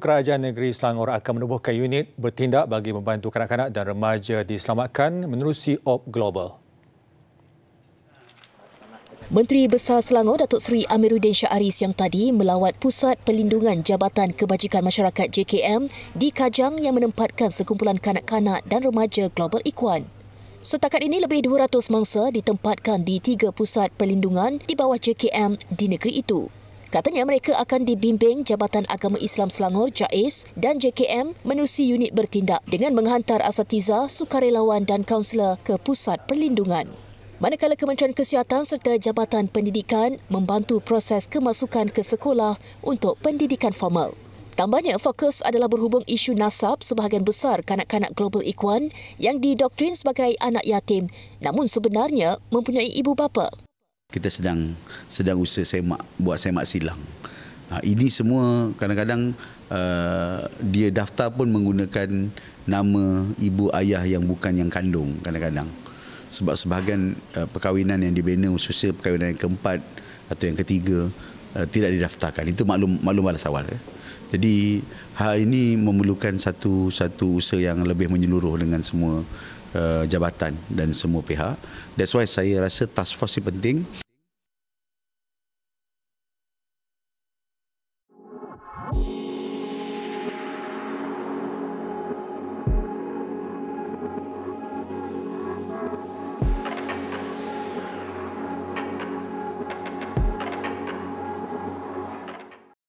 Kerajaan Negeri Selangor akan menubuhkan unit bertindak bagi membantu kanak-kanak dan remaja diselamatkan menerusi Op Global. Menteri Besar Selangor Datuk Seri Amiruddin Syaharis yang tadi melawat Pusat Pelindungan Jabatan Kebajikan Masyarakat JKM di Kajang yang menempatkan sekumpulan kanak-kanak dan remaja Global Ikhwan. Setakat ini lebih 200 mangsa ditempatkan di tiga pusat pelindungan di bawah JKM di negeri itu. Katanya mereka akan dibimbing Jabatan Agama Islam Selangor JAIS dan JKM menerusi unit bertindak dengan menghantar asatiza, sukarelawan dan kaunselor ke pusat perlindungan. Manakala Kementerian Kesihatan serta Jabatan Pendidikan membantu proses kemasukan ke sekolah untuk pendidikan formal. Tambahnya, fokus adalah berhubung isu nasab sebahagian besar kanak-kanak global Equan yang didoktrin sebagai anak yatim namun sebenarnya mempunyai ibu bapa kita sedang sedang usaha semak buat semak silang. Ha, ini semua kadang-kadang uh, dia daftar pun menggunakan nama ibu ayah yang bukan yang kandung kadang-kadang. Sebab sebahagian uh, perkahwinan yang dibina khususnya perkahwinan yang keempat atau yang ketiga uh, tidak didaftarkan. Itu maklum maklum balas awal ya. Jadi hal ini memerlukan satu satu usaha yang lebih menyeluruh dengan semua uh, jabatan dan semua pihak. That's why saya rasa task force ini penting.